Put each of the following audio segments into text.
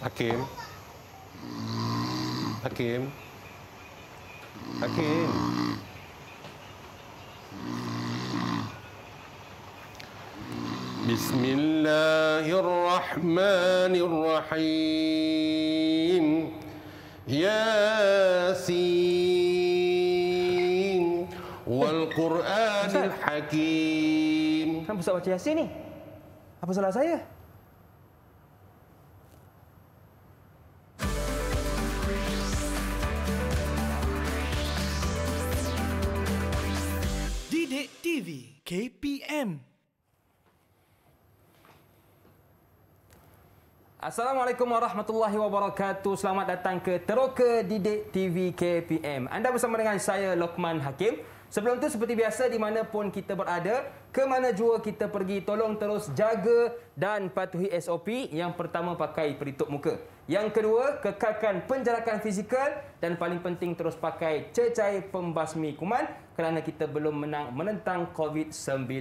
Hakim Hakim Hakim الرحمن الرحيم ياسين والقرآن الحكيم كم بسأل بحث ياسين؟ apa salah saya? Assalamualaikum warahmatullahi wabarakatuh. Selamat datang ke Teroka Didik TV KPM. Anda bersama dengan saya Lokman Hakim. Sebelum tu seperti biasa di mana pun kita berada, ke mana jua kita pergi, tolong terus jaga dan patuhi SOP. Yang pertama pakai pelitup muka. Yang kedua, kekalkan penjarakan fizikal dan paling penting terus pakai cecair pembasmi kuman kerana kita belum menang menentang COVID-19.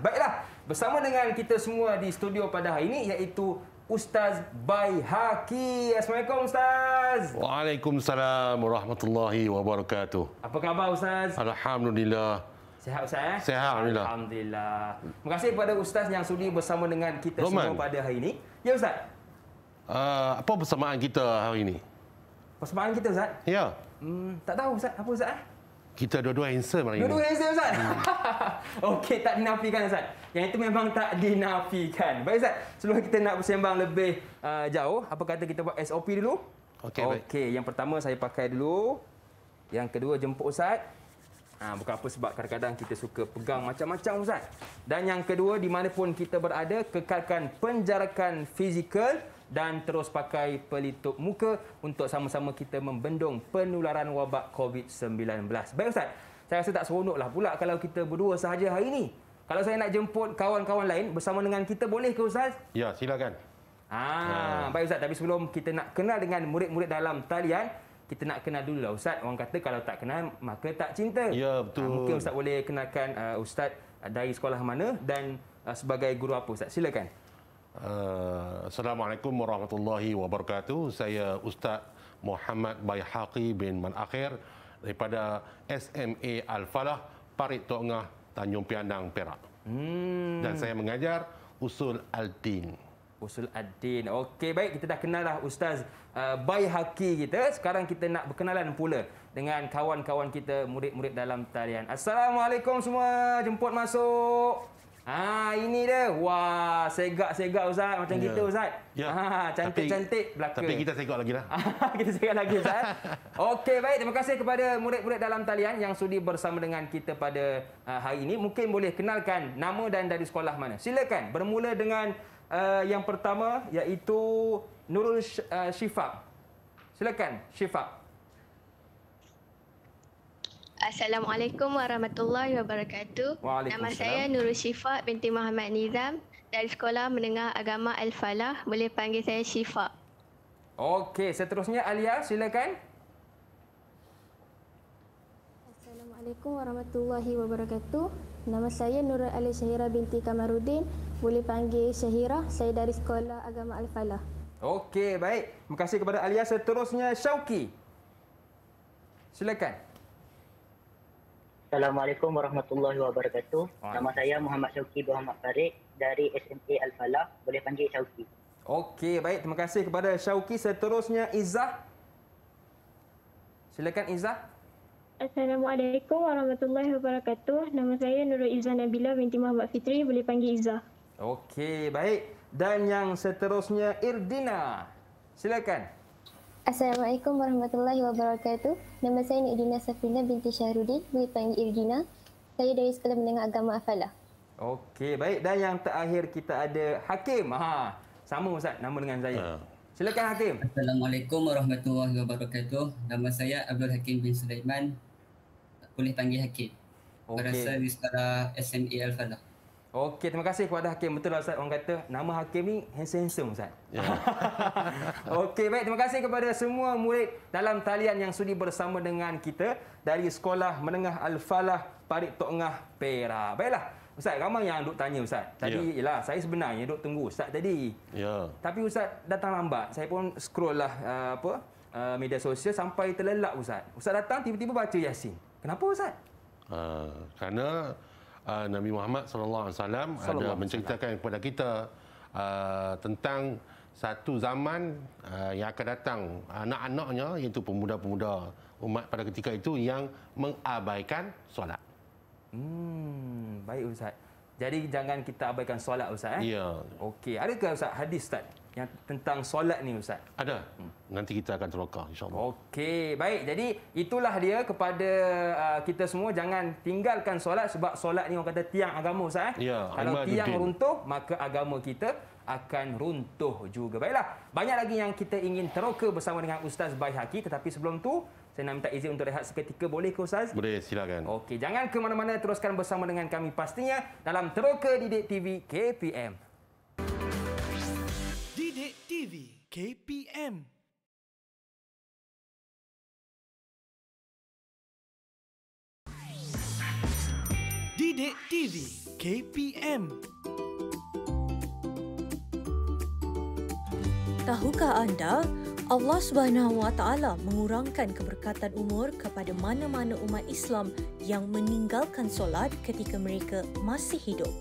Baiklah, bersama dengan kita semua di studio pada hari ini iaitu Ustaz Baihaki. Assalamualaikum Ustaz. Waalaikumsalam warahmatullahi wabarakatuh. Apa khabar Ustaz? Alhamdulillah. Sehat Ustaz? Eh? Sehat Alhamdulillah. Alhamdulillah. Terima kasih kepada Ustaz yang sudi bersama dengan kita Roman. semua pada hari ini. Ya Ustaz? Uh, apa persamaan kita hari ini? Persamaan kita Ustaz? Ya. Hmm, tak tahu Ustaz. Apa Ustaz? Eh? kita dua-dua answer hari ini. Dua-dua answer, Ustaz? Hmm. Okey, tak dinafikan, Ustaz. Yang itu memang tak dinafikan. Baik, Ustaz. Sebelum kita nak bersembang lebih uh, jauh, apa kata kita buat SOP dulu? Okey, okay, Okey, yang pertama saya pakai dulu. Yang kedua, jemput Ustaz. Ha, bukan apa sebab kadang-kadang kita suka pegang macam-macam, Ustaz. Dan yang kedua, di mana pun kita berada, kekalkan penjarakan fizikal dan terus pakai pelitup muka untuk sama-sama kita membendung penularan wabak COVID-19. Baik Ustaz, saya rasa tak seronoklah pula kalau kita berdua sahaja hari ini. Kalau saya nak jemput kawan-kawan lain bersama dengan kita, boleh ke Ustaz? Ya, silakan. Ah, ha. Baik Ustaz, tapi sebelum kita nak kenal dengan murid-murid dalam talian, kita nak kenal dulu lah Ustaz. Orang kata kalau tak kenal, maka tak cinta. Ya, betul. Ha, mungkin Ustaz boleh kenalkan uh, Ustaz dari sekolah mana dan uh, sebagai guru apa Ustaz? Silakan. Uh, Assalamualaikum warahmatullahi wabarakatuh. Saya Ustaz Muhammad Bayhaqi bin Manakhir daripada SMA Al-Falah Parit Tok Ngah Tanjung Pianang Perak. Hmm. Dan saya mengajar usul al-din. Usul al-din. Okey, baik kita dah kenal lah Ustaz uh, Bayhaqi kita. Sekarang kita nak berkenalan pula dengan kawan-kawan kita murid-murid dalam talian. Assalamualaikum semua. Jemput masuk. Ah ini dia. Wah, segak-segak Ustaz macam yeah. kita Ustaz. Yeah. Ha cantik-cantik belaka. Tapi kita segak lagi lah. Ha, kita segak lagi Ustaz. Okey baik, terima kasih kepada murid-murid dalam talian yang sudi bersama dengan kita pada uh, hari ini. Mungkin boleh kenalkan nama dan dari sekolah mana. Silakan bermula dengan uh, yang pertama iaitu Nurul Sh- uh, Shifab. Silakan Shifab. Assalamualaikum warahmatullahi wabarakatuh. Nama saya Nurul Syifa binti Muhammad Nizam dari Sekolah Menengah Agama Al-Falah. Boleh panggil saya Syifa. Okey, seterusnya Alia, silakan. Assalamualaikum warahmatullahi wabarakatuh. Nama saya Nurul Ali Syahira binti Kamarudin. Boleh panggil Syahira. Saya dari Sekolah Agama Al-Falah. Okey, baik. Terima kasih kepada Alia. Seterusnya Syauki. Silakan. Silakan. Assalamualaikum warahmatullahi wabarakatuh. Nama saya Muhammad Syauki Muhammad Farid dari SMA Al-Falah. Boleh panggil Syauki. Okey, baik. Terima kasih kepada Syauki. Seterusnya, Izzah. Silakan, Izzah. Assalamualaikum warahmatullahi wabarakatuh. Nama saya Nurul Izzah Nabila binti Muhammad Fitri. Boleh panggil Izzah. Okey, baik. Dan yang seterusnya, Irdina. Silakan. Assalamualaikum warahmatullahi wabarakatuh. Nama saya Nik Safina binti Syahrudin. Boleh panggil Irdina. Saya dari Sekolah Menengah Agama Afalah. Okey, baik. Dan yang terakhir kita ada Hakim. Ha. Sama Ustaz, nama dengan saya. Uh. Silakan Hakim. Assalamualaikum warahmatullahi wabarakatuh. Nama saya Abdul Hakim bin Sulaiman. Boleh panggil Hakim. Okay. Berasal dari sekolah SMA Al-Falah. Okey, terima kasih kepada Hakim. Betul lah Ustaz orang kata nama Hakim ni handsome-handsome Ustaz. Yeah. Okey, baik. Terima kasih kepada semua murid dalam talian yang sudi bersama dengan kita dari Sekolah Menengah Al-Falah Parit Tok Ngah Perak. Baiklah. Ustaz, ramai yang duk tanya Ustaz. Tadi, yeah. yelah, saya sebenarnya duk tunggu Ustaz tadi. Yeah. Tapi Ustaz datang lambat. Saya pun scroll lah uh, apa, uh, media sosial sampai terlelap Ustaz. Ustaz datang, tiba-tiba baca Yasin. Kenapa Ustaz? Uh, kerana... Karena uh, Nabi Muhammad sallallahu alaihi wasallam ada menceritakan kepada kita uh, tentang satu zaman uh, yang akan datang anak-anaknya iaitu pemuda-pemuda umat pada ketika itu yang mengabaikan solat. Hmm, baik ustaz. Jadi jangan kita abaikan solat ustaz eh. Ya. Okey, adakah ustaz hadis ustaz yang tentang solat ni ustaz. Ada. Hmm. Nanti kita akan teroka, insya-Allah. Okey, baik. Jadi itulah dia kepada uh, kita semua jangan tinggalkan solat sebab solat ni orang kata tiang agama ustaz eh. Ya, Kalau tiang Udin. runtuh maka agama kita akan runtuh juga. Baiklah. Banyak lagi yang kita ingin teroka bersama dengan Ustaz Baihaqi tetapi sebelum tu saya nak minta izin untuk rehat seketika boleh ke Ustaz? Boleh, silakan. Okey, jangan ke mana-mana teruskan bersama dengan kami pastinya dalam Teroka Didik TV KPM. KPM. Didik TV KPM. Tahukah anda, Allah Subhanahu Wa Taala mengurangkan keberkatan umur kepada mana-mana umat Islam yang meninggalkan solat ketika mereka masih hidup.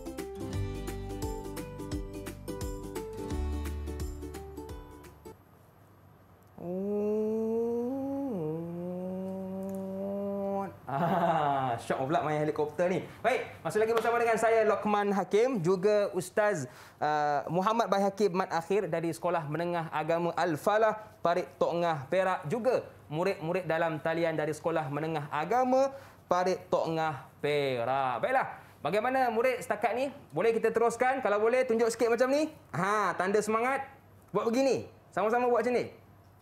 pula main helikopter ni. Baik, masih lagi bersama dengan saya Lokman Hakim juga Ustaz uh, Muhammad Bai Hakim Mat Akhir dari Sekolah Menengah Agama Al Falah Parit Tok Perak juga murid-murid dalam talian dari Sekolah Menengah Agama Parit Tok Perak. Baiklah. Bagaimana murid setakat ni? Boleh kita teruskan? Kalau boleh tunjuk sikit macam ni. Ha, tanda semangat. Buat begini. Sama-sama buat macam ni.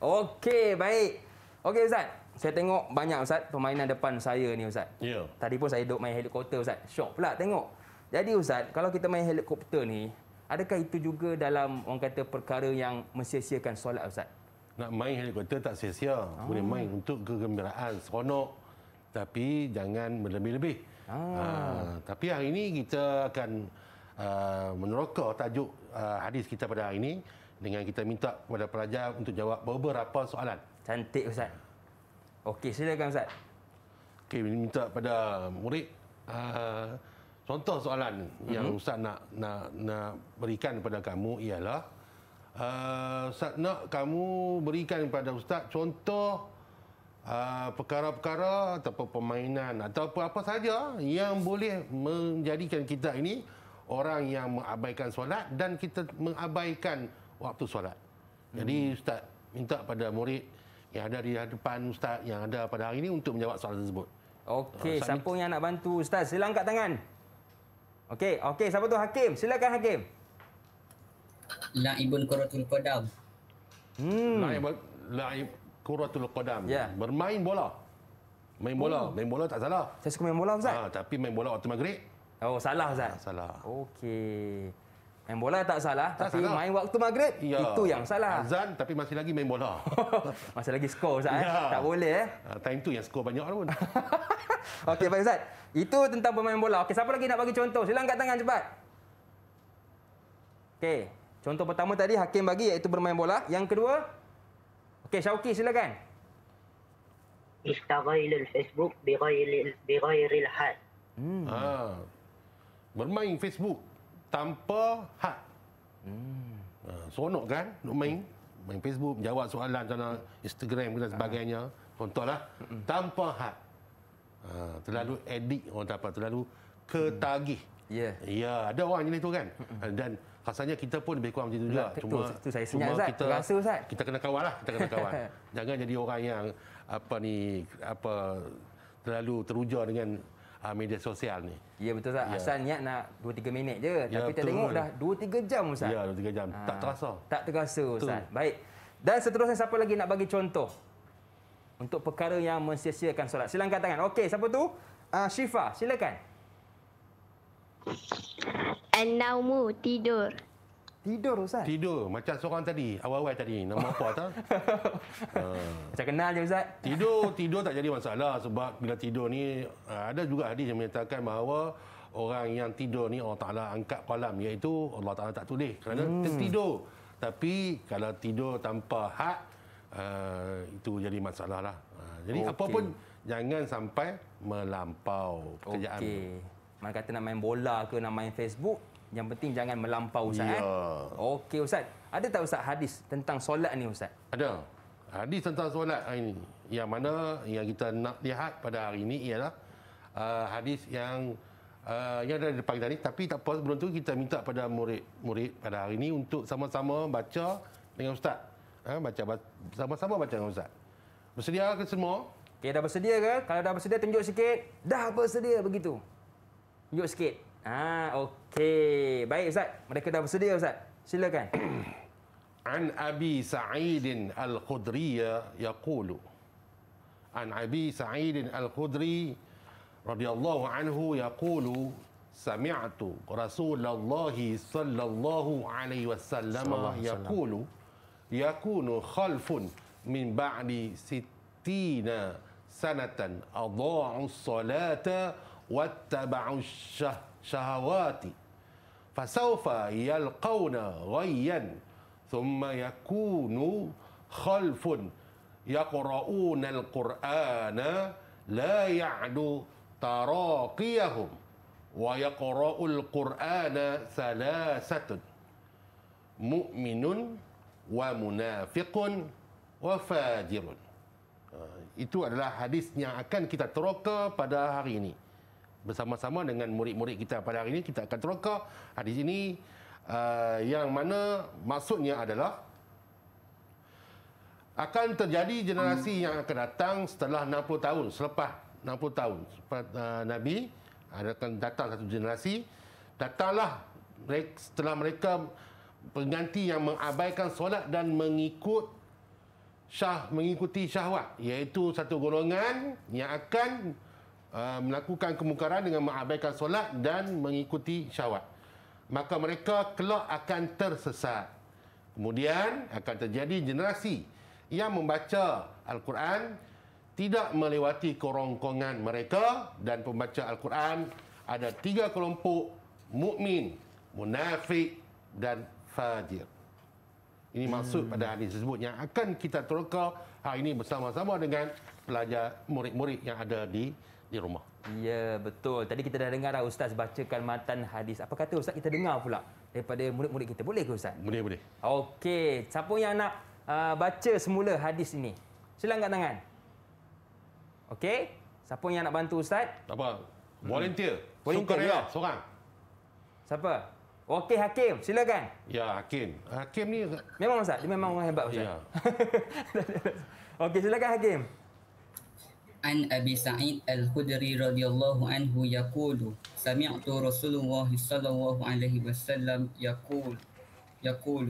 Okey, baik. Okey Ustaz, saya tengok banyak ustaz permainan depan saya ni ustaz. Ya. Yeah. Tadi pun saya duk main helikopter ustaz. Shock. pula tengok. Jadi ustaz, kalau kita main helikopter ni, adakah itu juga dalam orang kata perkara yang mensia-siakan solat ustaz? Nak main helikopter tak sia-sia. Oh. Boleh main untuk kegembiraan, seronok. Tapi jangan berlebih-lebih. Ah. Ha, tapi hari ini kita akan uh, meneroka tajuk uh, hadis kita pada hari ini dengan kita minta kepada pelajar untuk jawab beberapa soalan. Cantik ustaz. Okey, silakan Ustaz. Okey, minta pada murid uh, contoh soalan mm-hmm. yang mhm. Ustaz nak nak nak berikan kepada kamu ialah uh, Ustaz nak kamu berikan kepada Ustaz contoh uh, perkara-perkara atau permainan atau apa-apa saja yang boleh menjadikan kita ini orang yang mengabaikan solat dan kita mengabaikan waktu solat. Jadi hmm. Ustaz minta pada murid yang ada di hadapan Ustaz yang ada pada hari ini untuk menjawab soalan tersebut. Okey, uh, siapa yang nak bantu Ustaz? Sila angkat tangan. Okey, okey, siapa tu Hakim? Silakan Hakim. La ibn Quratul Qadam. Hmm. La ibn Quratul Qadam. Yeah. Bermain bola. Main bola. Oh. Main bola tak salah. Saya suka main bola, Ustaz. Ha, tapi main bola waktu maghrib. Oh, salah, Ustaz. Ha, salah. Okey. Main bola tak salah tak tapi salah. main waktu maghrib ya. itu yang salah. Azan tapi masih lagi main bola. masih lagi skor Ustaz. Eh? Ya. Tak boleh eh. Ah, time tu yang skor banyak pun. Okey baik Ustaz. Itu tentang pemain bola. Okey siapa lagi nak bagi contoh? Sila angkat tangan cepat. Okey. Contoh pertama tadi hakim bagi iaitu bermain bola. Yang kedua Okey Syauki silakan. Istaghailul Facebook bighairil bighairil had. Hmm. Ah. Bermain Facebook tanpa hak. Hmm. Ha, seronok kan nak main main Facebook, jawab soalan sana Instagram dan sebagainya. Contohlah hmm. tanpa hak. Ha, terlalu edik orang dapat terlalu ketagih. Hmm. Ya. Yeah. Ya, ada orang jenis tu kan. Hmm. Dan rasanya kita pun lebih kurang macam tu juga. Nah, cuma tu, saya senyap Ustaz. Kita, rasa Ustaz. Kita kena kawal lah, kita kena kawal. Jangan jadi orang yang apa ni apa terlalu teruja dengan uh, media sosial ni. Ya betul tak Ya. Asal niat nak 2 3 minit je ya, tapi kita tengok dah 2 3 jam Ustaz. Ya 2 3 jam. Ha. Tak ah, terasa. Tak terasa Ustaz. Betul. Baik. Dan seterusnya siapa lagi nak bagi contoh? Untuk perkara yang mensia solat. Silangkan tangan. Okey, siapa tu? Ah uh, Syifa, silakan. an tidur. Tidur Ustaz? Tidur. Macam seorang tadi. Awal-awal tadi. Nama apa tak? uh. Ah. Macam kenal je Ustaz. Tidur. Tidur tak jadi masalah. Sebab bila tidur ni, ah, ada juga hadis yang menyatakan bahawa orang yang tidur ni Allah Ta'ala angkat kolam. Iaitu Allah Ta'ala tak tulis. Kerana hmm. tertidur. Tapi kalau tidur tanpa hak, uh, ah, itu jadi masalah lah. Uh, jadi okay. apa jangan sampai melampau pekerjaan. Okay. Mana kata nak main bola ke, nak main Facebook, yang penting jangan melampau Ustaz. Eh? Ya. Eh? Okey Ustaz. Ada tak Ustaz hadis tentang solat ni Ustaz? Ada. Hadis tentang solat hari ini. Yang mana yang kita nak lihat pada hari ini ialah uh, hadis yang uh, yang ada di pagi tadi. Tapi tak apa sebelum tu kita minta pada murid-murid pada hari ini untuk sama-sama baca dengan Ustaz. Ha, baca sama-sama baca dengan Ustaz. Bersedia ke semua? Okay, dah bersedia ke? Kalau dah bersedia, tunjuk sikit. Dah bersedia begitu. Tunjuk sikit. Ah, okey. Baik Ustaz, mereka dah bersedia Ustaz. Silakan. An Abi Sa'id Al-Khudri ya, yaqulu An Abi Sa'id Al-Khudri radhiyallahu anhu yaqulu سمعت رسول الله صلى الله عليه وسلم يقول يكون خلف من بعد ستين سنة أضاعوا الصلاة واتبعوا الشهوة syahawati fasaufa yalqawna ghayyan thumma yakunu khalfun yaqra'una al-qur'ana la ya'du taraqiyahum wa yaqra'u al-qur'ana thalasatun mu'minun wa munafiqun wa fajirun ah, itu adalah hadis yang akan kita teroka pada hari ini bersama-sama dengan murid-murid kita pada hari ini kita akan teroka hadis ah, ini uh, ah, yang mana maksudnya adalah akan terjadi generasi yang akan datang setelah 60 tahun selepas 60 tahun selepas, uh, Nabi akan datang satu generasi datanglah setelah mereka pengganti yang mengabaikan solat dan mengikut syah mengikuti syahwat iaitu satu golongan yang akan Uh, melakukan kemungkaran dengan mengabaikan solat dan mengikuti syawat, maka mereka kelak akan tersesat kemudian akan terjadi generasi yang membaca al-Quran tidak melewati kerongkongan mereka dan pembaca al-Quran ada tiga kelompok mukmin munafik dan fajir ini maksud pada hmm. hadis tersebut yang akan kita teroka hari ini bersama-sama dengan pelajar murid-murid yang ada di di rumah. Ya, betul. Tadi kita dah dengar dah Ustaz bacakan matan hadis. Apa kata Ustaz kita dengar pula daripada murid-murid kita? Boleh ke Ustaz? Boleh, boleh. Okey. Siapa yang nak uh, baca semula hadis ini? Sila angkat tangan. Okey. Siapa yang nak bantu Ustaz? Tak apa. Volunteer. Hmm. Volunteer. Ya. Seorang. Siapa? Okey Hakim, silakan. Ya, Hakim. Hakim ni memang Ustaz, dia memang orang hebat Ustaz. Ya. Okey, silakan Hakim. عن أبي سعيد الخدري رضي الله عنه يقول سمعت رسول الله صلى الله عليه وسلم يقول يقول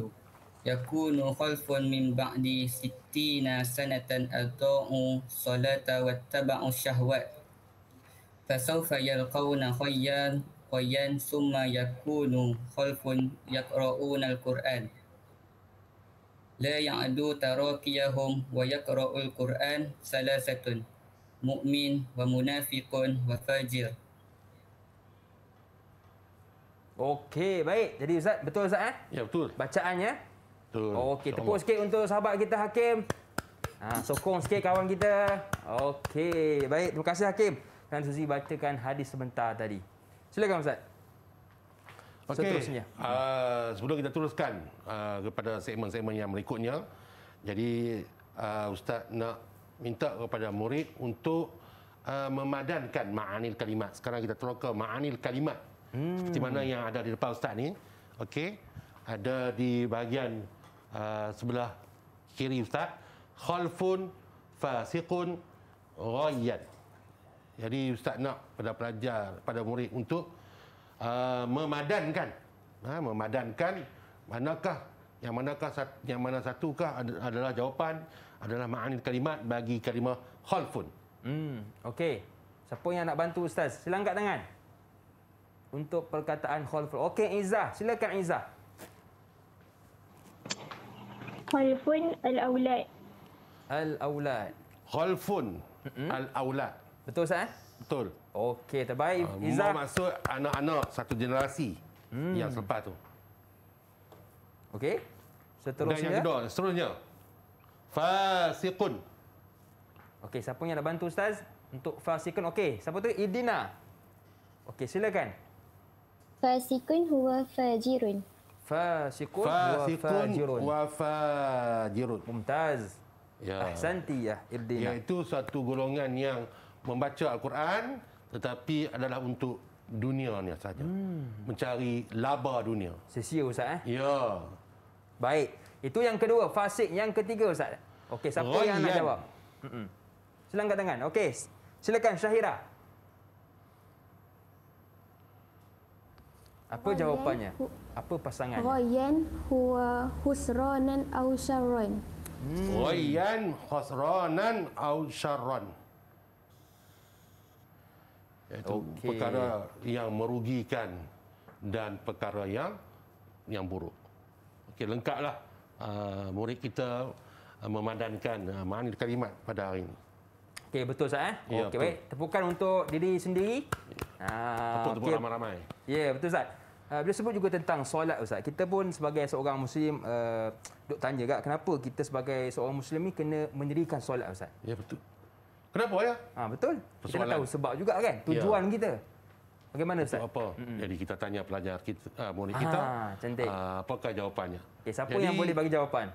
يكون خلف من بعد ستين سنة أضاءوا صلاة واتبعوا الشهوات فسوف يلقون خيان خيان ثم يكون خلف يقرؤون القرآن لا يعدو تراكيهم ويقرأ القرآن ثلاثة mukmin wa munafiqun wa fajir. Okey, baik. Jadi Ustaz, betul Ustaz eh? Ya, betul. Bacaannya? Betul. Okey, tepuk Allah. sikit untuk sahabat kita Hakim. Ha, sokong sikit kawan kita. Okey, baik. Terima kasih Hakim. Dan Suzy bacakan hadis sebentar tadi. Silakan Ustaz. Okey. Uh, sebelum kita teruskan uh, kepada segmen-segmen yang berikutnya, jadi uh, Ustaz nak minta kepada murid untuk uh, memadankan ma'anil kalimat. Sekarang kita teroka ma'anil kalimat. Hmm. Seperti mana yang ada di depan ustaz ni. okay? Ada di bahagian uh, sebelah kiri ustaz. Khalfun fasiqun ghayyan. Jadi ustaz nak pada pelajar, pada murid untuk uh, memadankan. Ha, memadankan manakah yang manakah yang mana satukah adalah jawapan adalah makna kalimat bagi kalimah khalfun. Hmm, okey. Siapa yang nak bantu ustaz? Sila angkat tangan. Untuk perkataan khalfun. Okey, Izzah, silakan Izzah. Khalfun al-aulad. Al-aulad. Khalfun hmm al-aulad. Betul ustaz? Betul. Okey, terbaik uh, Izzah. Maksud anak-anak satu generasi hmm. yang selepas tu. Okey. Seterusnya. Dan yang kedua, seterusnya. Fasiqun. Okey, siapa yang dah bantu Ustaz untuk Fasiqun? Okey, siapa tu? Idina. Okey, silakan. Fasiqun huwa fajirun. Fasiqun huwa fajirun. Huwa fajirun. Mumtaz. Ya. Ahsanti ya, Idina. Iaitu satu golongan yang membaca Al-Quran tetapi adalah untuk dunia ni saja. Hmm. Mencari laba dunia. Sesia Ustaz eh? Ya. Baik. Itu yang kedua, fasik yang ketiga Ustaz. Okey, siapa Royan. Oh, yang nak jawab? Hmm. Silakan tangan. Okey. Silakan Syahira. Apa Royan jawapannya? Apa pasangannya? Royan huwa husranan au syarran. Hmm. Royan husranan au syarran. Itu okay. perkara yang merugikan dan perkara yang yang buruk. Okey, lengkaplah uh, murid kita uh, ah, memandangkan uh, ah, makna kalimat pada hari ini. Okey betul sah eh. Ya, Okey baik. Tepukan untuk diri sendiri. Ya. Ah tepuk ramai-ramai. Okay. Ya betul sah. Bila sebut juga tentang solat ustaz. Kita pun sebagai seorang muslim uh, duk tanya gak kenapa kita sebagai seorang muslim ini kena mendirikan solat ustaz. Ya betul. Kenapa ya? Ah ha, betul. Persoalan. Kita tahu sebab juga kan ya. tujuan ya. kita. Bagaimana Ustaz? Apa? Mm-hmm. Jadi kita tanya pelajar kita, uh, murid Aha, kita. cantik. Uh, apakah jawapannya? Okay, siapa Jadi, yang boleh bagi jawapan?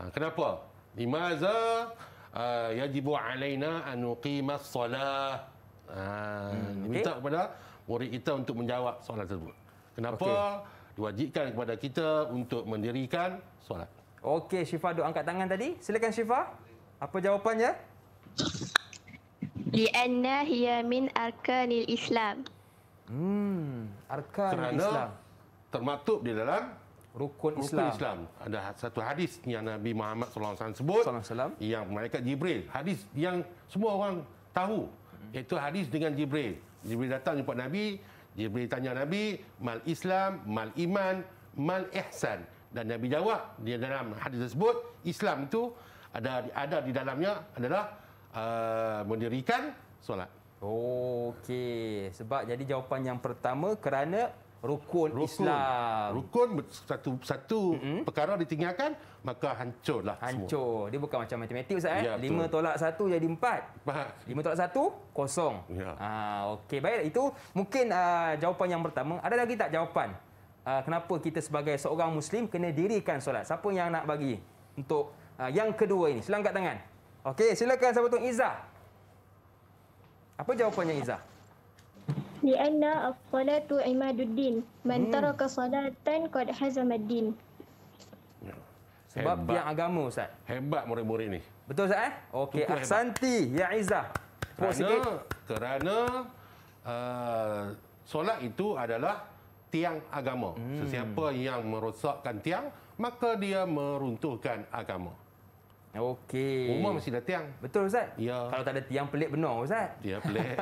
Uh, kenapa? Limaza uh, yajibu alaina an nuqimas solah. Uh, hmm, okay. Minta kepada murid kita untuk menjawab soalan tersebut. Kenapa okay. diwajibkan kepada kita untuk mendirikan solat? Okey, Syifa duk angkat tangan tadi. Silakan Syifa. Apa jawapannya? Li'anna hiya min arkanil Islam. Hmm, arkan Kerana Islam. Termaktub di dalam rukun Islam. rukun Islam. Ada ha- satu hadis yang Nabi Muhammad SAW sebut. SAW. Yang malaikat Jibril. Hadis yang semua orang tahu. Itu hadis dengan Jibril. Jibril datang jumpa Nabi. Jibril tanya Nabi, mal Islam, mal iman, mal ihsan. Dan Nabi jawab di dalam hadis tersebut, Islam itu ada ada di dalamnya adalah uh, mendirikan solat. Okey, sebab jadi jawapan yang pertama kerana rukun, rukun. Islam. Rukun satu satu mm-hmm. perkara ditinggalkan maka hancurlah Hancur. Lah semua. Hancur. Dia bukan macam matematik ustaz eh. Ya, Lima tolak satu jadi empat. empat. Lima tolak satu, kosong. Ya. Ah okey, baik itu mungkin uh, jawapan yang pertama. Ada lagi tak jawapan? Uh, kenapa kita sebagai seorang muslim kena dirikan solat? Siapa yang nak bagi untuk uh, yang kedua ini? Silangkan tangan. Okey, silakan sahabat Tun Izzah. Apa jawapannya Iza? Izzah? Lianna as-salatu imaduddin. Man hmm. taraka salatan qad hazamaddin. Ya. Sebab Hebat. yang agama Ustaz. Hebat murid-murid ni. Betul Ustaz eh? Okey, Ahsanti, ya Iza. Puk kerana, sikit. kerana uh, solat itu adalah tiang agama. Hmm. Sesiapa yang merosakkan tiang, maka dia meruntuhkan agama. Okey. Rumah mesti ada tiang. Betul Ustaz? Ya. Kalau tak ada tiang pelik benar Ustaz. Ya pelik.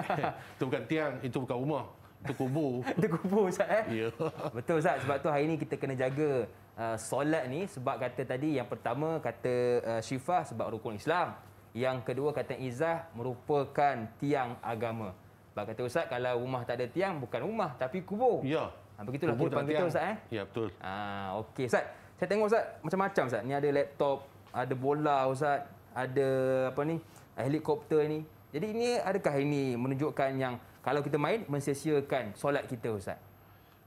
itu bukan tiang, itu bukan rumah. Itu kubur. itu kubur Ustaz eh? Ya. Betul Ustaz sebab tu hari ini kita kena jaga uh, solat ni sebab kata tadi yang pertama kata uh, Syifah sebab rukun Islam. Yang kedua kata izah merupakan tiang agama. Sebab kata Ustaz kalau rumah tak ada tiang bukan rumah tapi kubur. Ya. Ha, begitulah kehidupan kita Ustaz eh? Ya betul. Ah, Okey Ustaz. Saya tengok Ustaz macam-macam Ustaz. Ni ada laptop, ada bola ustaz ada apa ni helikopter ni jadi ini adakah ini menunjukkan yang kalau kita main mensia-siakan solat kita ustaz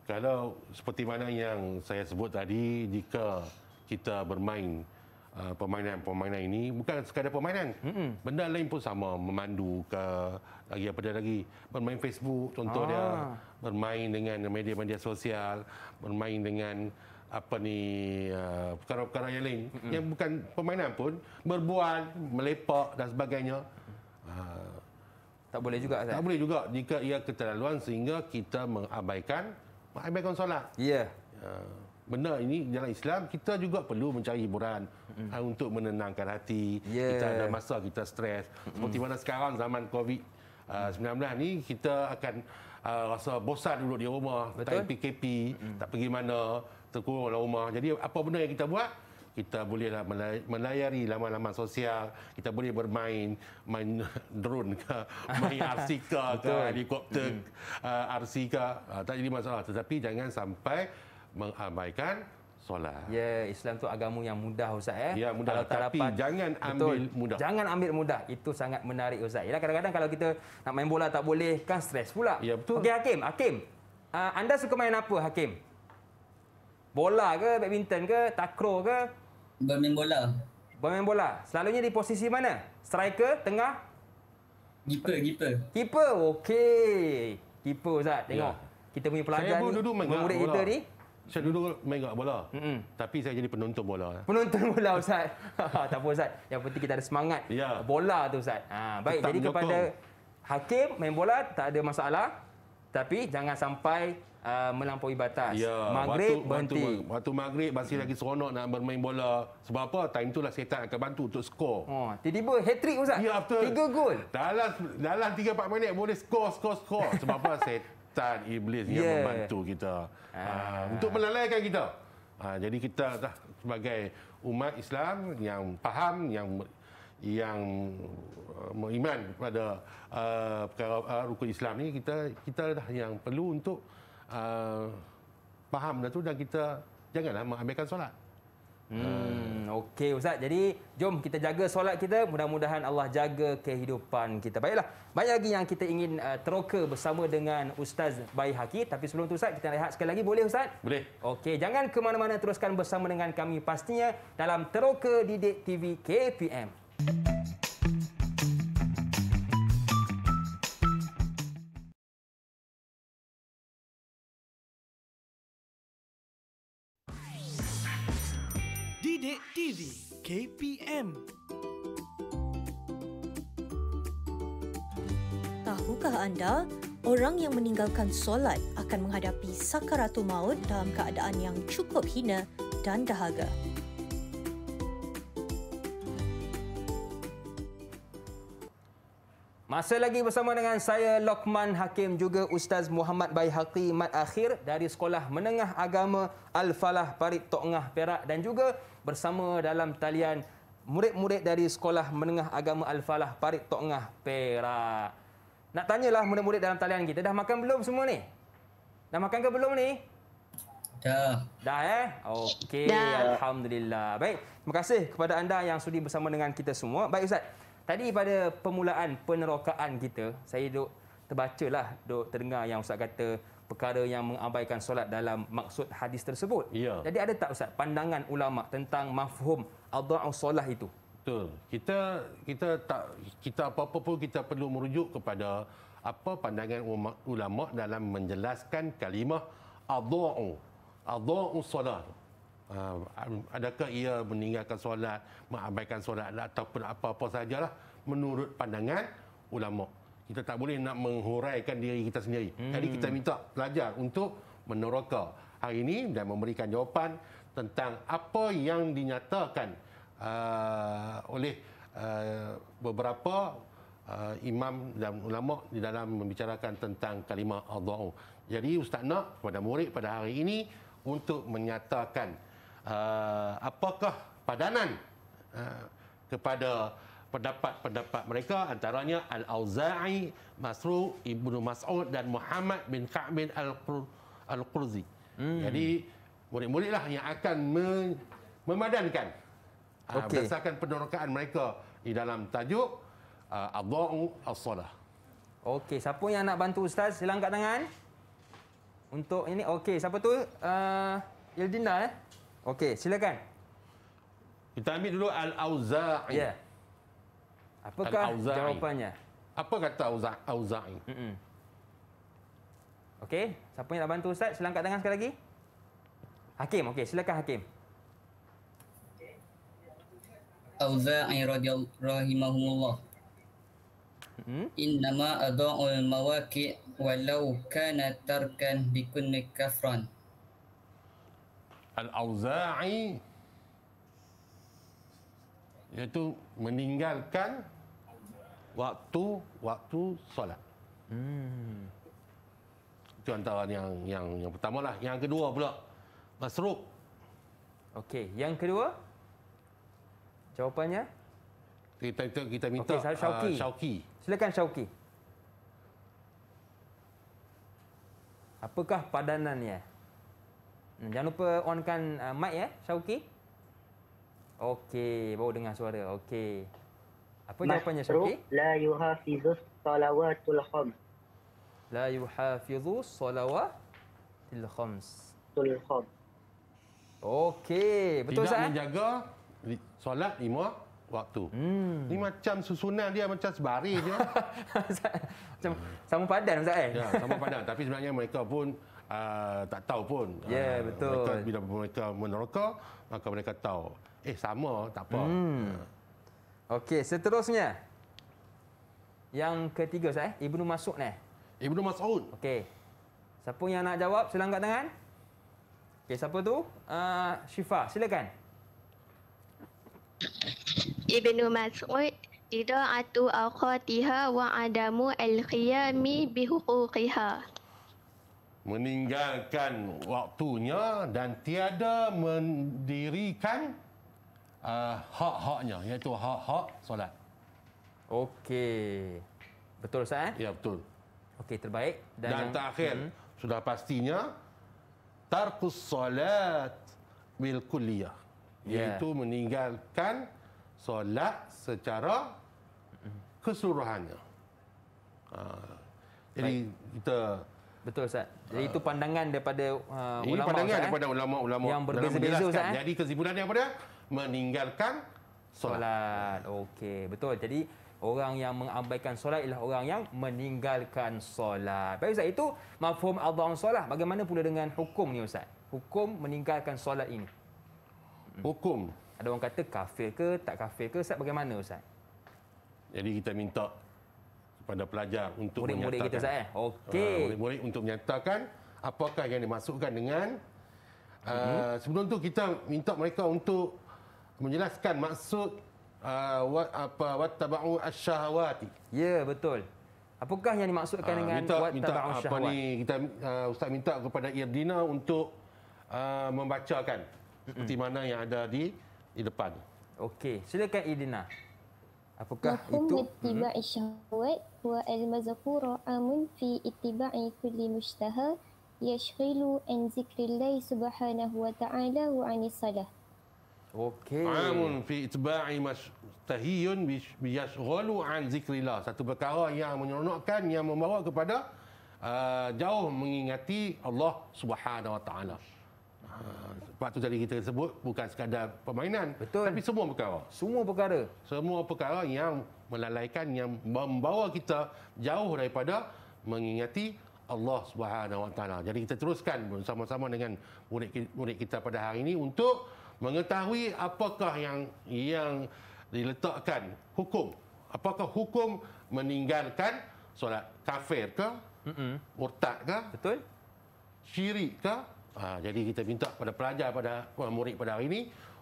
kalau seperti mana yang saya sebut tadi jika kita bermain uh, permainan-permainan ini bukan sekadar permainan Mm-mm. benda lain pun sama memandu ke lagi apa dia lagi bermain Facebook contohnya ah. bermain dengan media-media sosial bermain dengan apa ni uh, perkara-perkara yang lain mm-hmm. yang bukan permainan pun berbual melepak dan sebagainya uh, tak boleh juga tak, tak boleh juga jika ia keterlaluan sehingga kita mengabaikan mengabaikan solat ya yeah. uh, benda ini dalam Islam kita juga perlu mencari hiburan mm-hmm. untuk menenangkan hati yeah. kita ada masa kita stres mm-hmm. seperti mana sekarang zaman covid uh, ah, 19 ni kita akan uh, rasa bosan duduk di rumah Betul? tak PKP mm-hmm. tak pergi mana terkurung dalam rumah. Jadi apa benda yang kita buat? Kita bolehlah melayari laman-laman sosial. Kita boleh bermain main drone ke, main RC ke, ke helikopter hmm. RC ke. Uh, ah, tak jadi masalah. Tetapi jangan sampai mengabaikan solat. Ya, yeah, Islam tu agama yang mudah Ustaz eh. Ya, mudah kalau tapi dapat, jangan ambil betul, mudah. Jangan ambil mudah. Itu sangat menarik Ustaz. Yalah kadang-kadang kalau kita nak main bola tak boleh kan stres pula. Ya, betul. Okey Hakim, Hakim. Uh, anda suka main apa Hakim? Bola ke badminton ke takraw ke? Bermain bola. Bermain bola. Selalunya di posisi mana? Striker, tengah? Keeper, keeper. Keeper. Okey. Keeper Ustaz, tengok. Ya. Kita punya pelajar saya ni. Duduk main murid bola. Saya duduk main gak bola. Mm-mm. Tapi saya jadi penonton bola. Penonton bola Ustaz. tak apa Ustaz. Yang penting kita ada semangat ya. bola tu Ustaz. Ha, baik. Tetap jadi menyokong. kepada hakim main bola tak ada masalah. Tapi jangan sampai uh, melampaui batas. Ya, maghrib waktu, berhenti. Waktu, waktu maghrib masih hmm. lagi seronok nak bermain bola. Sebab apa? Time itulah setan akan bantu untuk skor. Oh, tiba-tiba hat-trick Ustaz. Ya, after, Tiga gol. Dalam dalam tiga 4 minit boleh skor, skor, skor. Sebab apa? Setan iblis yeah. yang membantu kita. Ah. Uh, untuk melalaikan kita. Uh, jadi kita dah sebagai umat Islam yang faham, yang yang uh, mengiman pada uh, perkara uh, rukun Islam ni kita kita dah yang perlu untuk uh, faham dah tu dan kita janganlah mengabaikan solat. Hmm, okey ustaz. Jadi jom kita jaga solat kita. Mudah-mudahan Allah jaga kehidupan kita. Baiklah. Banyak lagi yang kita ingin uh, teroka bersama dengan Ustaz Haki. tapi sebelum tu ustaz kita lihat sekali lagi boleh ustaz? Boleh. Okey, jangan ke mana-mana teruskan bersama dengan kami pastinya dalam Teroka Didik TV KPM. Musik FM. Tahukah anda, orang yang meninggalkan solat akan menghadapi sakaratul maut dalam keadaan yang cukup hina dan dahaga. Masih lagi bersama dengan saya Lokman Hakim juga Ustaz Muhammad Baihaqi Mat Akhir dari Sekolah Menengah Agama Al-Falah Parit Tok Ngah Perak dan juga bersama dalam talian murid-murid dari Sekolah Menengah Agama Al-Falah Parit Tok Ngah Perak. Nak tanyalah murid-murid dalam talian kita, dah makan belum semua ni? Dah makan ke belum ni? Dah. Dah eh? Okey, Alhamdulillah. Baik, terima kasih kepada anda yang sudi bersama dengan kita semua. Baik Ustaz, tadi pada permulaan penerokaan kita, saya duk terbacalah, duk terdengar yang Ustaz kata perkara yang mengabaikan solat dalam maksud hadis tersebut. Ya. Jadi ada tak ustaz pandangan ulama tentang mafhum adha'u solah itu? Betul. Kita kita tak kita apa-apa pun kita perlu merujuk kepada apa pandangan ulama dalam menjelaskan kalimah adha'u adha'u solah. Uh, adakah ia meninggalkan solat, mengabaikan solat ataupun apa-apa sajalah menurut pandangan ulama kita tak boleh nak menghuraikan diri kita sendiri. Hmm. Jadi kita minta pelajar untuk meneroka hari ini dan memberikan jawapan tentang apa yang dinyatakan uh, oleh uh, beberapa uh, imam dan ulama di dalam membicarakan tentang kalimah Allah. Jadi ustaz nak kepada murid pada hari ini untuk menyatakan uh, apakah padanan uh, kepada pendapat-pendapat mereka antaranya Al-Auza'i, Masruq, Ibnu Mas'ud dan Muhammad bin Ka'b bin Al-Qurzi. Hmm. Jadi murid-muridlah yang akan memadankan ah, okay. uh, berdasarkan penerokaan mereka di dalam tajuk uh, Adha'u As-Salah. Okey, siapa yang nak bantu ustaz? silang angkat tangan. Untuk ini okey, siapa tu? Uh, ah, Ildina eh. Okey, silakan. Kita ambil dulu Al-Auza'i. Yeah. Apakah al jawapannya? Apa kata Auza'i? Okey, siapa yang nak bantu Ustaz? Sila angkat tangan sekali lagi. Hakim, okey. Silakan Hakim. Auza'i radhiyallahu Hmm? Innama adu'ul mawaki' walau kana tarkan bikunni kafran. Al-Auza'i iaitu meninggalkan waktu waktu solat. Hmm. Itu antara yang yang yang pertama lah. Yang kedua pula masruk. Okey, yang kedua jawapannya kita kita, kita minta okay, ah, Syauki. Uh, Syauki. Silakan Syauki. Apakah padanannya? Hmm, jangan lupa onkan uh, mic ya, Syauki. Okey, baru dengar suara. Okey. Apa jawapannya Syafiq? La yuhafizus salawatul khams. La yuhafizus salawatul khams. Tul khams. Okey, betul Tidak Tidak eh? menjaga solat lima waktu. Hmm. Ini macam susunan dia macam sebari dia. macam sama padan Ustaz eh? Ya, sama padan. Tapi sebenarnya mereka pun uh, tak tahu pun. Ya, yeah, betul. Mereka, bila mereka meneroka, maka mereka tahu. Eh, sama. Tak apa. Hmm. Uh. Okey, seterusnya. Yang ketiga saya, eh? Ibnu Mas'ud ni. Eh? Ibnu Mas'ud. Okey. Siapa yang nak jawab? Sila angkat tangan. Okey, siapa tu? Uh, Syifa, silakan. Ibnu Mas'ud. Tida'atu akhatiha wa adamu al-qiyami bihuquqiha. Meninggalkan waktunya dan tiada mendirikan uh, ah, hak-haknya iaitu hak-hak solat. Okey. Betul Ustaz eh? Ya betul. Okey terbaik dan, dan yang terakhir hmm. sudah pastinya tarkus solat bil kulliyah iaitu ya. yeah. meninggalkan solat secara keseluruhannya. Uh, jadi kita Betul Ustaz. Jadi ah. itu pandangan daripada uh, ulama pandangan daripada eh? ulama-ulama yang berbeza-beza Ustaz. Eh? Jadi kesimpulannya apa dia? meninggalkan solat. solat. Okey, betul. Jadi orang yang mengabaikan solat ialah orang yang meninggalkan solat. Baik Ustaz, itu mafhum adham solat. Bagaimana pula dengan hukum ni Ustaz? Hukum meninggalkan solat ini. Hmm. Hukum. Ada orang kata kafir ke tak kafir ke Ustaz bagaimana Ustaz? Jadi kita minta kepada pelajar untuk murid -murid menyatakan. Murid-murid kita Ustaz eh? Okey. Uh, murid-murid untuk menyatakan apakah yang dimasukkan dengan uh, mm-hmm. sebelum tu kita minta mereka untuk menjelaskan maksud uh, apa wattaba'u asyahawati. Ya, betul. Apakah yang dimaksudkan ah, dengan uh, wattaba'u syahwat? Apa ni kita uh, ustaz minta kepada Irdina untuk uh, membacakan seperti mana yang ada di di depan. Okey, silakan Irdina. Apakah itu? Mahum itu? Ittiba' mm-hmm. syahwat wa al-mazhuru amun fi ittiba'i kulli mushtaha yashghilu an zikrillah subhanahu wa ta'ala wa anis salah. Okey. Amun fi itba'i mustahiyun biyashghalu an zikrillah. Satu perkara yang menyeronokkan yang membawa kepada uh, jauh mengingati Allah Subhanahu wa taala. Uh, Sebab tu tadi kita sebut bukan sekadar permainan Betul. tapi semua perkara. Semua perkara. Semua perkara yang melalaikan yang membawa kita jauh daripada mengingati Allah Subhanahu wa taala. Jadi kita teruskan bersama-sama dengan murid-murid kita pada hari ini untuk mengetahui apakah yang yang diletakkan hukum apakah hukum meninggalkan solat kafir ke hmm murtad ke betul syirik ke ha, jadi kita minta pada pelajar pada murid pada hari ini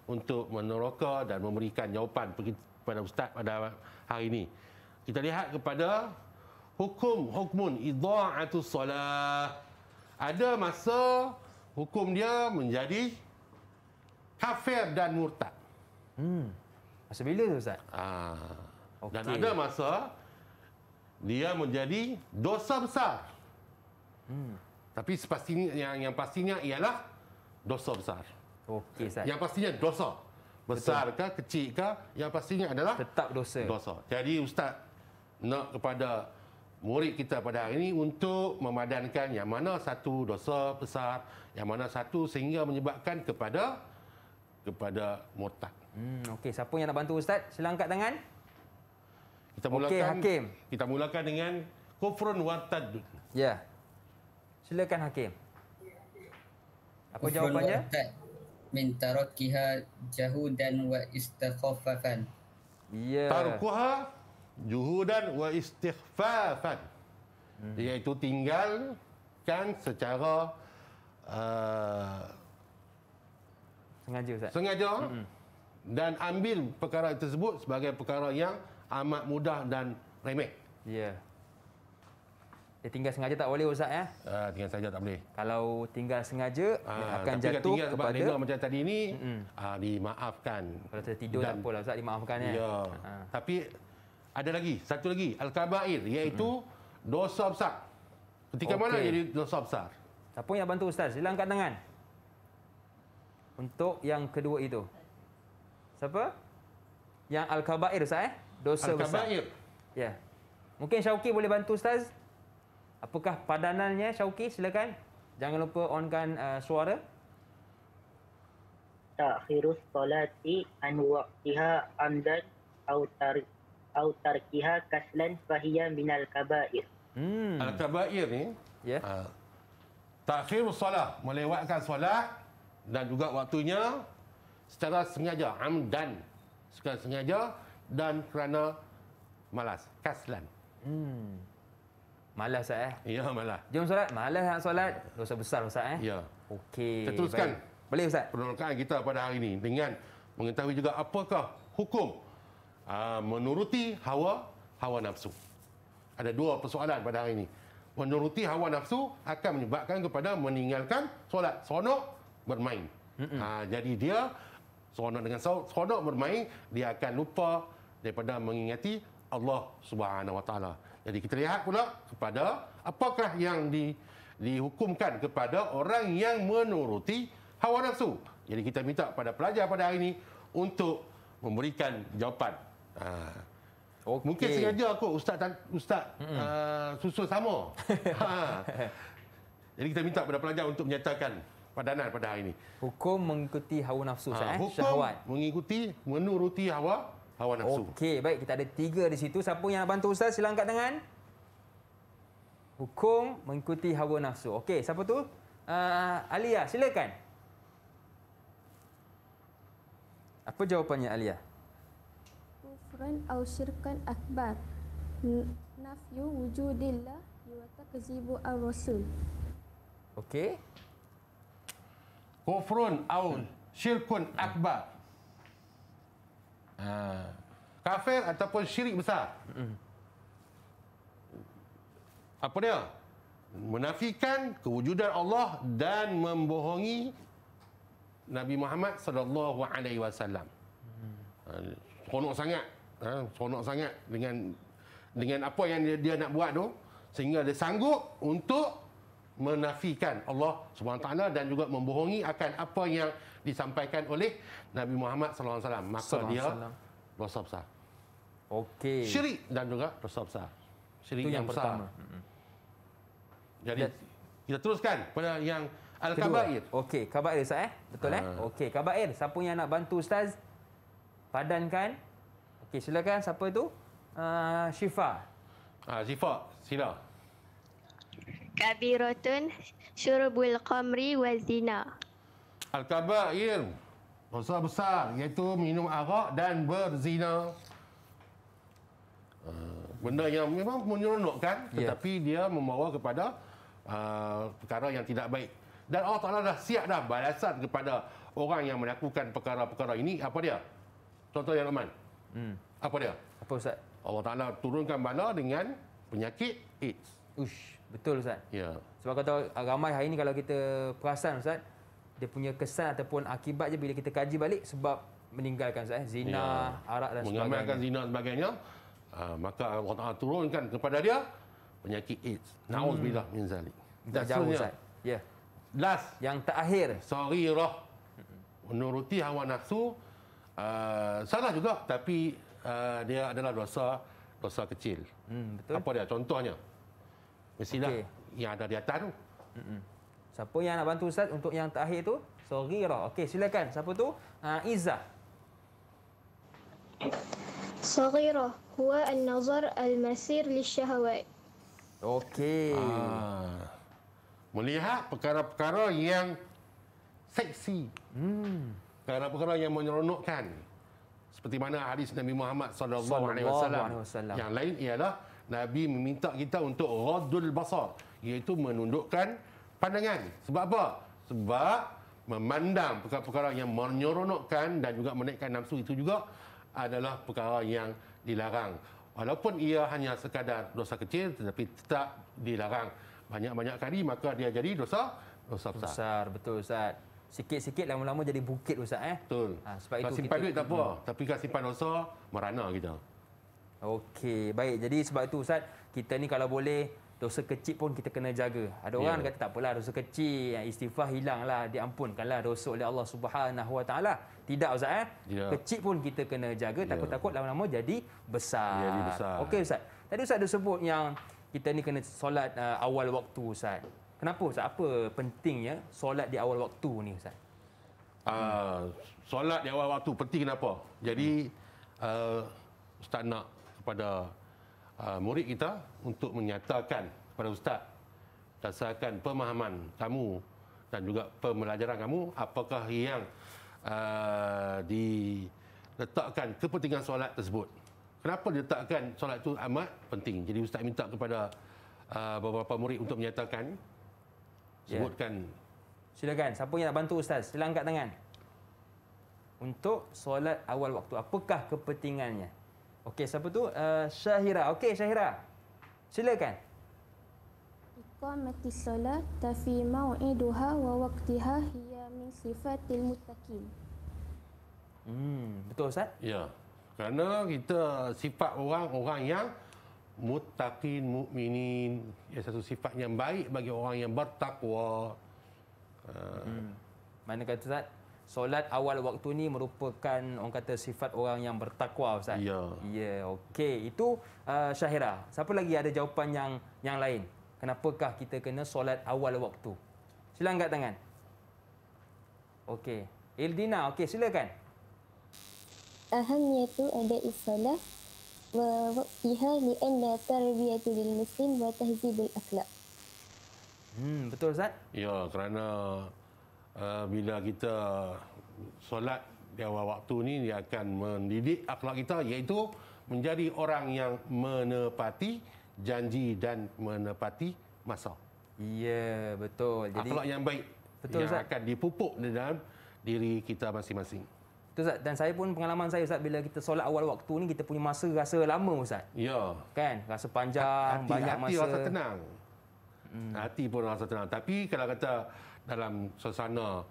untuk meneroka dan memberikan jawapan kepada ustaz pada hari ini kita lihat kepada hukum hukmun idha'atu solat ada masa hukum dia menjadi kafir dan murtad. Hmm. Masa bila tu Ustaz? Ah. Okay. Dan ada masa dia menjadi dosa besar. Hmm. Tapi sepastinya yang yang pastinya ialah dosa besar. Okey Ustaz. Yang pastinya dosa besar ke kecil ke yang pastinya adalah tetap dosa. Dosa. Jadi ustaz nak kepada murid kita pada hari ini untuk memadankan yang mana satu dosa besar, yang mana satu sehingga menyebabkan kepada kepada murtad. Hmm, Okey, siapa yang nak bantu Ustaz? Sila angkat tangan. Kita mulakan, okay, Hakim. Kita mulakan dengan kufrun wartad. Ya. Yeah. Silakan Hakim. Apa kufrun jawapannya? Wartad. Minta rokiha jahudan wa istighfafan. Ya. Yeah. Tarkuha juhudan wa istighfafan. Hmm. Iaitu tinggalkan secara uh, Sengaja Ustaz. Sengaja. Mm-hmm. Dan ambil perkara tersebut sebagai perkara yang amat mudah dan remeh. Ya. Yeah. Dia tinggal sengaja tak boleh Ustaz ya? Uh, tinggal sengaja tak boleh. Kalau tinggal sengaja uh, akan jatuh tinggal kepada sebab macam tadi ni mm-hmm. uh, dimaafkan. Kalau tertidur dan... tak apalah Ustaz dimaafkan ya. Yeah. Ya. Uh. Tapi ada lagi, satu lagi al-kabair iaitu mm-hmm. dosa besar. Ketika okay. mana jadi dosa besar? Siapa yang bantu Ustaz? Hilangkan tangan. Untuk yang kedua itu. Siapa? Yang Al-Kabair Ustaz eh? Dosa al besar. Al-Kabair. Ya. Mungkin Syauki boleh bantu Ustaz? Apakah padanannya Syauki? Silakan. Jangan lupa onkan uh, suara. Ta'khirus solati anwaqtiha waqtiha amdan autari au tarkiha kaslan fahiya minal kabair. Hmm. Al-kabair ni, ya. Yeah. Uh, Ta'khirus salat, melewatkan solat dan juga waktunya secara sengaja amdan secara sengaja dan kerana malas kaslan hmm malas saya eh ya malas jom solat malas nak solat dosa besar ustaz eh ya okey teruskan boleh ustaz penolakan kita pada hari ini dengan mengetahui juga apakah hukum uh, menuruti hawa hawa nafsu ada dua persoalan pada hari ini menuruti hawa nafsu akan menyebabkan kepada meninggalkan solat sonok bermain. Mm-hmm. Ha, jadi dia seronok dengan seronok bermain dia akan lupa daripada mengingati Allah Subhanahu Wa Taala. Jadi kita lihat pula kepada apakah yang di, dihukumkan kepada orang yang menuruti hawa nafsu. Jadi kita minta pada pelajar pada hari ini untuk memberikan jawapan. Ha. Ah, okay. Mungkin sengaja aku ustaz ustaz uh, ah, susul sama. ha. Jadi kita minta pada pelajar untuk menyatakan padanan pada hari ini. Hukum mengikuti hawa nafsu, ha, eh? hukum syahwat. mengikuti, menuruti hawa hawa nafsu. Okey, baik. Kita ada tiga di situ. Siapa yang nak bantu Ustaz? Sila angkat tangan. Hukum mengikuti hawa nafsu. Okey, siapa tu? Uh, Alia, silakan. Apa jawapannya Alia? Kufran au syirkan akbar. Nafyu wujudillah yuwata kezibu al-rasul. Okey kufrun au syirkun akbar. Ha. Kafir ataupun syirik besar. Hmm. Apa dia? Menafikan kewujudan Allah dan membohongi Nabi Muhammad sallallahu alaihi wasallam. Ha, seronok sangat. Ha, sangat dengan dengan apa yang dia nak buat tu sehingga dia sanggup untuk menafikan Allah SWT dan juga membohongi akan apa yang disampaikan oleh Nabi Muhammad SAW. Maka salam dia salam. dosa besar. Okey. Syirik dan juga dosa besar. Syirik yang, yang pertama. Besar. Jadi kita teruskan pada yang Al-Kabair. Okey, Kabair Ustaz eh? Betul ha. eh? Ah. Okey, Kabair. Siapa yang nak bantu Ustaz? Padankan. Okey, silakan. Siapa itu? Uh, ah, Syifa. Ah, Syifa. Sila. Kabiratun syurbul qamri wa zina. Al-kabair. Ya. Dosa besar iaitu minum arak dan berzina. Ah, benda yang memang menyeronokkan ya. tetapi yeah. dia membawa kepada uh, perkara yang tidak baik. Dan Allah Ta'ala dah siap dah balasan kepada orang yang melakukan perkara-perkara ini. Apa dia? Contoh yang aman. Hmm. Apa dia? Apa Ustaz? Allah Ta'ala turunkan bala dengan penyakit AIDS. Ush. Betul Ustaz. Ya. Sebab kata ah, ramai hari ini kalau kita perasan Ustaz, dia punya kesan ataupun akibat je bila kita kaji balik sebab meninggalkan Ustaz. Eh, zina, ya. arak dan sebagainya. Mengamalkan zina dan sebagainya. Uh, maka Allah Ta'ala turunkan kepada dia penyakit AIDS. Hmm. Na'udzubillah min zalik. Dah jauh Ustaz. Ya. Last. Yang terakhir. Sorry roh. Menuruti hawa nafsu. Uh, salah juga. Tapi uh, dia adalah dosa dosa kecil. Hmm, betul. Apa dia? Contohnya. Mestilah okay. yang ada di atas tu. Siapa yang nak bantu Ustaz untuk yang terakhir tu? Sorry Okey, silakan. Siapa tu? Ha, Izzah. al-nazar al-masir li Okay. Okey. Ah. Melihat perkara-perkara yang seksi. Hmm. Perkara-perkara yang menyeronokkan. Seperti mana hadis Nabi Muhammad sallallahu alaihi wasallam. Yang lain ialah Nabi meminta kita untuk radul basar iaitu menundukkan pandangan. Sebab apa? Sebab memandang perkara-perkara yang menyeronokkan dan juga menaikkan nafsu itu juga adalah perkara yang dilarang. Walaupun ia hanya sekadar dosa kecil tetapi tetap dilarang. Banyak-banyak kali maka dia jadi dosa dosa besar. besar betul Ustaz. Sikit-sikit lama-lama jadi bukit Ustaz eh. Betul. Ha, sebab kasi itu kita... duit tak apa. Hmm. Tapi kasih pan dosa merana kita. Okey, baik. Jadi sebab itu Ustaz, kita ni kalau boleh dosa kecil pun kita kena jaga. Ada orang yeah. kata tak apalah dosa kecil, istighfar hilanglah, diampunkanlah dosa oleh Allah Subhanahu Wa Taala. Tidak Ustaz eh. Yeah. Kecil pun kita kena jaga, yeah. takut-takut lama-lama jadi besar. yeah, besar. Okey Ustaz. Tadi Ustaz ada sebut yang kita ni kena solat uh, awal waktu Ustaz. Kenapa Ustaz? Apa pentingnya solat di awal waktu ni Ustaz? Uh, solat di awal waktu penting kenapa? Jadi hmm. uh, Ustaz nak kepada uh, murid kita untuk menyatakan kepada ustaz dasarkan pemahaman kamu dan juga pembelajaran kamu apakah yang uh, diletakkan kepentingan solat tersebut kenapa diletakkan solat itu amat penting jadi ustaz minta kepada uh, beberapa murid untuk menyatakan ya. sebutkan ya. silakan siapa yang nak bantu ustaz sila angkat tangan untuk solat awal waktu apakah kepentingannya Okey, siapa tu? Uh, Syahira. Okey, Syahira. Silakan. Iqamati solat tafi mau'iduha eh wa waqtiha hiya min sifatil muttaqin. Hmm, betul Ustaz? Ya. Kerana kita sifat orang orang yang muttaqin mukminin, ia satu sifat yang baik bagi orang yang bertakwa. Uh. Hmm. Mana kata Ustaz? solat awal waktu ni merupakan orang kata sifat orang yang bertakwa ustaz. Ya. Ya, okey. Itu uh, Syahira. Siapa lagi ada jawapan yang yang lain? Kenapakah kita kena solat awal waktu? Sila angkat tangan. Okey. Eldina, okey silakan. Ahamnya tu ada isalah wa waqtiha li anna tarbiyatu lil muslim wa tahzibul akhlaq. Hmm, betul Ustaz? Ya, kerana Ah, bila kita solat di awal waktu ni dia akan mendidik akhlak kita iaitu menjadi orang yang menepati janji dan menepati masa. Ya, betul. Jadi akhlak yang baik betul, yang akan dipupuk di dalam diri kita masing-masing. Betul Ustaz. Dan saya pun pengalaman saya Ustaz bila kita solat awal waktu ni kita punya masa rasa lama Ustaz. Ya. Kan? Rasa panjang, hati, banyak hati masa. Hati rasa tenang. Hmm. Hati pun rasa tenang. Tapi kalau kata dalam suasana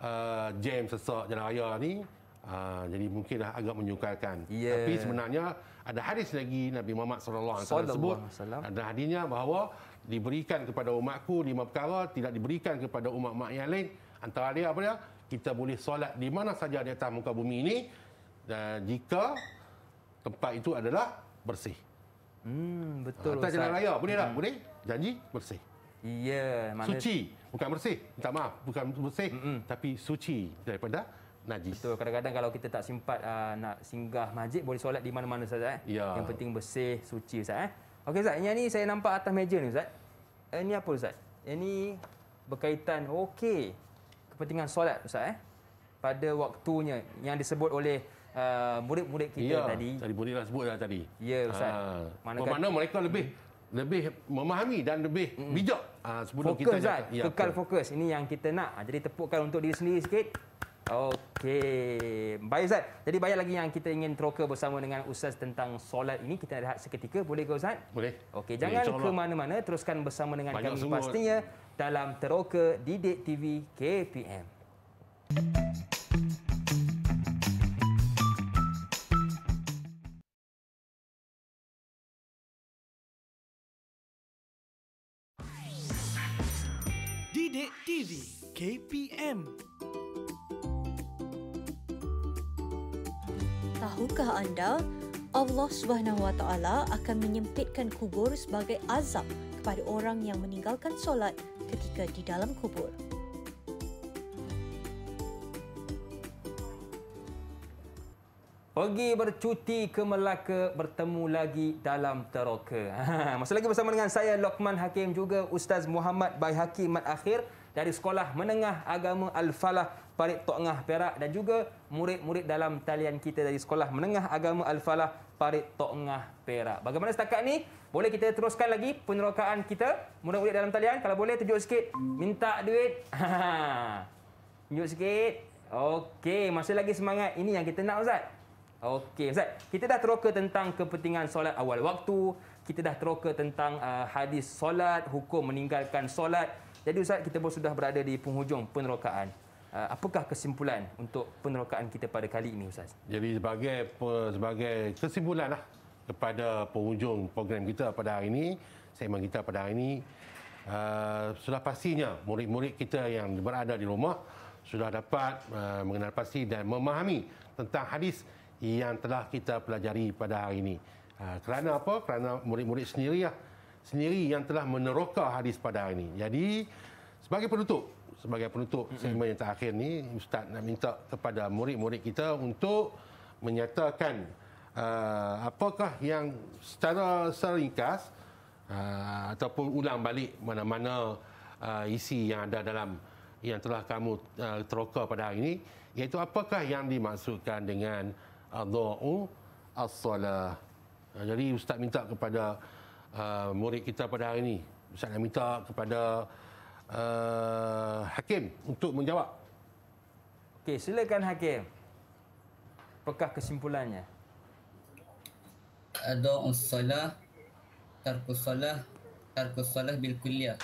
uh, jam sesak jalan raya ni uh, jadi mungkinlah agak menyukarkan yeah. tapi sebenarnya ada hadis lagi Nabi Muhammad sallallahu alaihi wasallam sebut ada hadisnya bahawa diberikan kepada umatku lima perkara tidak diberikan kepada umat-umat yang lain antara dia apa dia kita boleh solat di mana saja di atas muka bumi ini dan jika tempat itu adalah bersih. Hmm, betul. Atas jalan raya boleh tak? Hmm. Boleh. Janji bersih. Ya, mana... suci bukan bersih. Minta maaf, bukan bersih Mm-mm. tapi suci daripada najis. Betul. Kadang-kadang kalau kita tak sempat uh, ah, nak singgah masjid, boleh solat di mana-mana saja eh. Ya. Yang penting bersih, suci Ustaz eh. Okey Ustaz, yang ni saya nampak atas meja ni Ustaz. ini eh, apa Ustaz? Ini berkaitan okey kepentingan solat Ustaz eh. Pada waktunya yang disebut oleh Uh, murid-murid kita ya, tadi. Tadi murid lah sebut dah tadi. Ya, Ustaz. Ha. Ah. Manakah... Mana mereka lebih lebih memahami dan lebih mm. bijak uh, sebelum fokus, kita Zat. Ya, kekal fokus ini yang kita nak ah, jadi tepukkan untuk diri sendiri sikit Okey, baik Ustaz. Jadi banyak lagi yang kita ingin teroka bersama dengan Ustaz tentang solat ini. Kita lihat seketika. Boleh ke Ustaz? Boleh. Okey, jangan ke mana-mana. Teruskan bersama dengan banyak kami semua. pastinya dalam Teroka di Didik TV KPM. Musik tahukah anda Allah Subhanahu Wa akan menyempitkan kubur sebagai azab kepada orang yang meninggalkan solat ketika di dalam kubur. Pergi bercuti ke Melaka bertemu lagi dalam teroka. Ha, lagi bersama dengan saya Lokman Hakim juga Ustaz Muhammad Baihaki Mat Akhir dari Sekolah Menengah Agama Al-Falah Farid Tok Perak dan juga murid-murid dalam talian kita dari Sekolah Menengah Agama Al-Falah Farid Tok Perak. Bagaimana setakat ni? Boleh kita teruskan lagi penerokaan kita? Murid-murid dalam talian, kalau boleh tunjuk sikit. Minta duit. tunjuk sikit. Okey, masih lagi semangat. Ini yang kita nak, Ustaz. Okey, Ustaz. Kita dah teroka tentang kepentingan solat awal waktu. Kita dah teroka tentang uh, hadis solat, hukum meninggalkan solat. Jadi Ustaz, kita pun sudah berada di penghujung penerokaan. Uh, apakah kesimpulan untuk penerokaan kita pada kali ini Ustaz? Jadi sebagai sebagai kesimpulan lah kepada pengunjung program kita pada hari ini, segmen kita pada hari ini, uh, sudah pastinya murid-murid kita yang berada di rumah sudah dapat uh, mengenal pasti dan memahami tentang hadis yang telah kita pelajari pada hari ini. Uh, kerana apa? Kerana murid-murid sendiri lah, sendiri yang telah meneroka hadis pada hari ini. Jadi sebagai penutup, sebagai penutup mm-hmm. segmen yang terakhir ni ustaz nak minta kepada murid-murid kita untuk menyatakan uh, apakah yang secara seringkas uh, ataupun ulang balik mana-mana uh, isi yang ada dalam yang telah kamu uh, teroka pada hari ini iaitu apakah yang dimaksudkan dengan adu as-salah uh, jadi ustaz minta kepada uh, murid kita pada hari ini ustaz nak minta kepada uh, Hakim untuk menjawab. Okey, silakan Hakim. Apakah kesimpulannya? Ada salah, tarku salah, tarku salah bil kuliah.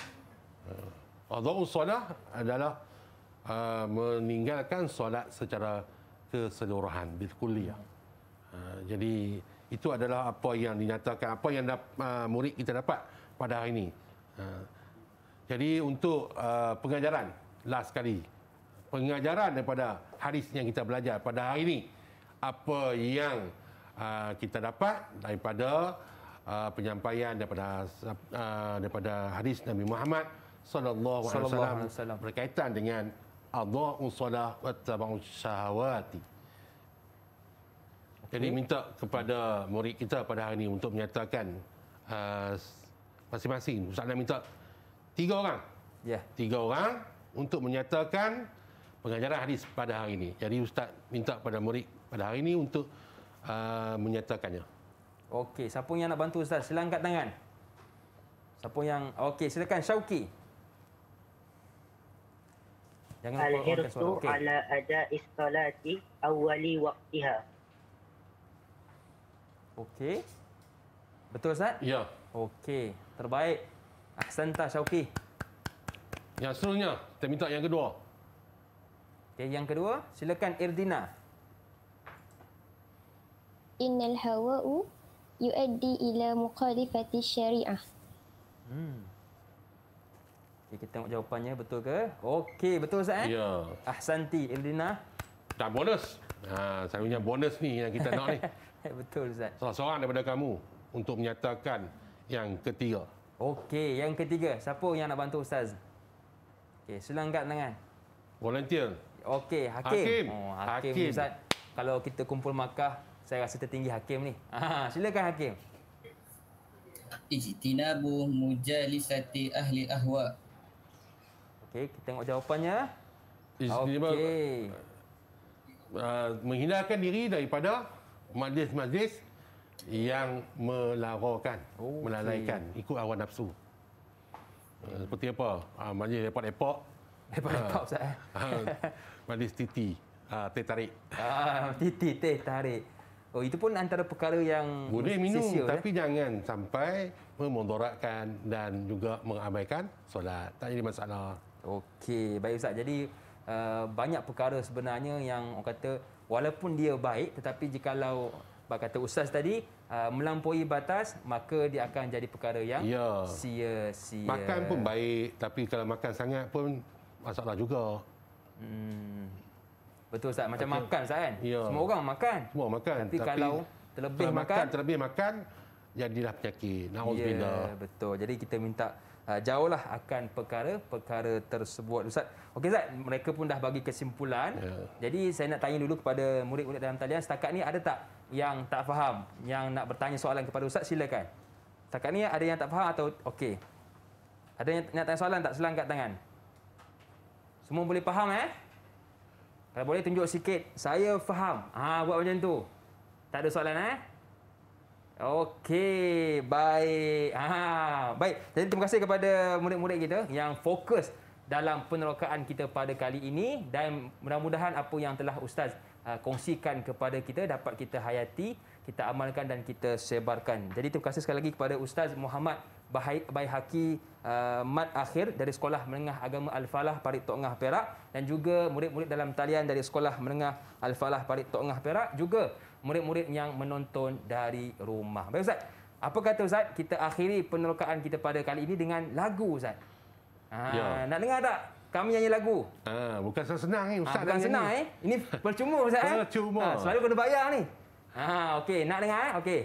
Eh, Ada'un salah adalah uh, meninggalkan solat secara keseluruhan bil kuliah. Uh, jadi itu adalah apa yang dinyatakan, apa yang da, uh, murid kita dapat pada hari ini. Uh, jadi untuk uh, pengajaran last kali Pengajaran daripada hadis yang kita belajar pada hari ini apa yang uh, kita dapat daripada uh, penyampaian daripada uh, daripada hadis Nabi Muhammad sallallahu alaihi wasallam berkaitan dengan adha'us salah wa tabu'us syahawati. Okay. Jadi minta kepada murid kita pada hari ini untuk menyatakan uh, masing-masing. Ustaz nak minta tiga orang. Ya. Yeah. Tiga orang untuk menyatakan pengajaran hadis pada hari ini. Jadi ustaz minta pada murid pada hari ini untuk uh, menyatakannya. Okey, siapa yang nak bantu ustaz? Sila angkat tangan. Siapa yang okey, silakan Syauki. Jangan lupa Al-hirsu okay. ala ada istalati awali waktiha. Okey. Betul Ustaz? Ya. Okey. Terbaik. Ahsanta Syauki. Yang seterusnya, kita minta yang kedua. Okay, yang kedua, silakan Irdina. Innal hawa'u yu'addi ila muqalifati syari'ah. Hmm. Okay, kita tengok jawapannya betul ke? Okey, betul Ustaz? Eh? Ya. Ahsanti, Irdina. Dah bonus. Ha, selalunya bonus ni yang kita nak ni. betul Ustaz. Salah seorang daripada kamu untuk menyatakan yang ketiga. Okey, yang ketiga, siapa yang nak bantu ustaz? Okey, angkat tangan. Volunteer. Okey, hakim. Hakim. Oh, hakim. hakim ustaz. Kalau kita kumpul Makkah, saya rasa tertinggi hakim ni. Ha, silakan hakim. Ijtinabu mujalisati ahli ahwa. Okey, kita tengok jawapannya. Ijtinabu. Okay. Uh, ah, menghindarkan diri daripada majlis-majlis yang melarokan, oh, melalaikan okay. ikut awan nafsu. Hmm. Seperti apa? Ah, mandi lepak lepak. Lepak lepak saya. Ah, eh? ah mandi titi, ah, teh tarik. Ah, titi teh tarik. Oh itu pun antara perkara yang boleh minum sisil, ya? tapi ya? jangan sampai memondorakkan dan juga mengabaikan solat. Tak jadi masalah. Okey, baik Ustaz. Jadi uh, banyak perkara sebenarnya yang orang kata walaupun dia baik tetapi jikalau bak kata ustaz tadi uh, melampaui batas maka dia akan jadi perkara yang ya. sia-sia. Makan pun baik tapi kalau makan sangat pun masalah juga. Hmm. Betul ustaz macam okay. makan ustaz kan? Ya. Semua orang makan. Semua makan tapi, tapi kalau terlebih makan, makan terlebih makan jadilah penyakit. Nauzubillah. Ya, betul. Jadi kita minta Uh, jauhlah akan perkara-perkara tersebut ustaz. Okey ustaz, mereka pun dah bagi kesimpulan. Yeah. Jadi saya nak tanya dulu kepada murid-murid dalam talian setakat ni ada tak yang tak faham yang nak bertanya soalan kepada ustaz silakan. Takat ni ada yang tak faham atau okey. Ada yang nak tanya soalan tak silang kat tangan. Semua boleh faham eh? Kalau boleh tunjuk sikit saya faham. Ha buat macam tu. Tak ada soalan eh? Okey, baik. Ha, baik. Jadi terima kasih kepada murid-murid kita yang fokus dalam penerokaan kita pada kali ini dan mudah-mudahan apa yang telah ustaz Uh, kongsikan kepada kita dapat kita hayati kita amalkan dan kita sebarkan. Jadi terima kasih sekali lagi kepada Ustaz Muhammad Bahai Baihaki uh, Mat Akhir dari Sekolah Menengah Agama Al-Falah Parit Tok Perak dan juga murid-murid dalam talian dari Sekolah Menengah Al-Falah Parit Tok Perak juga murid-murid yang menonton dari rumah. Baik Ustaz. Apa kata Ustaz? Kita akhiri penerokaan kita pada kali ini dengan lagu Ustaz. Ha, ya. nak dengar tak? kami nyanyi lagu. Ha, bukan senang ni eh, ustaz. Ha, bukan senang ni. eh. Ini percuma ustaz eh. Percuma. Ha, selalu kena bayar ni. Ha okey nak dengar eh? Okey.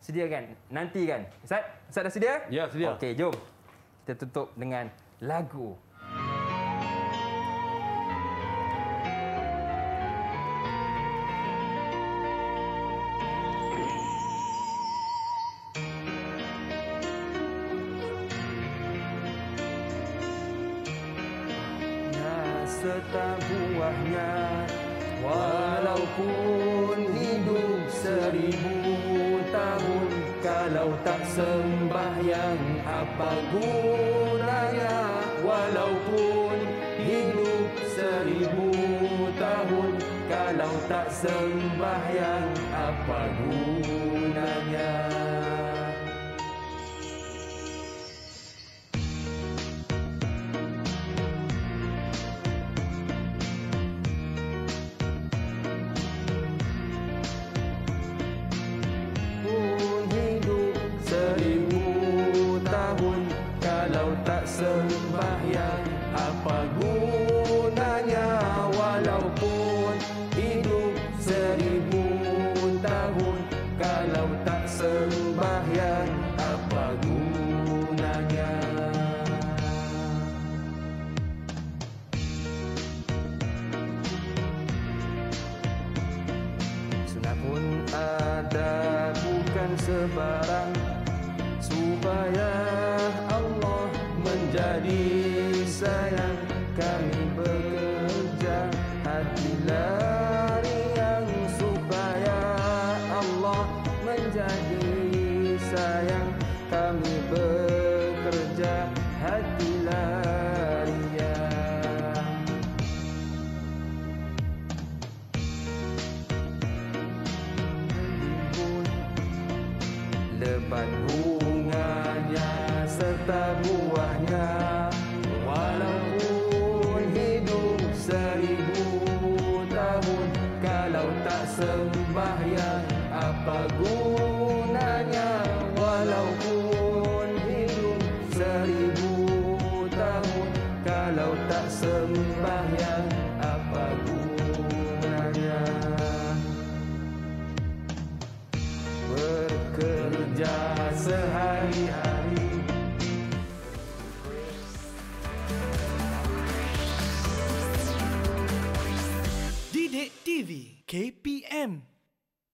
Sediakan. Nanti kan. Ustaz, ustaz dah sedia? Ya, sedia. Okey, jom. Kita tutup dengan lagu Sempurnanya walaupun hidup seribu tahun Kalau tak sembahyang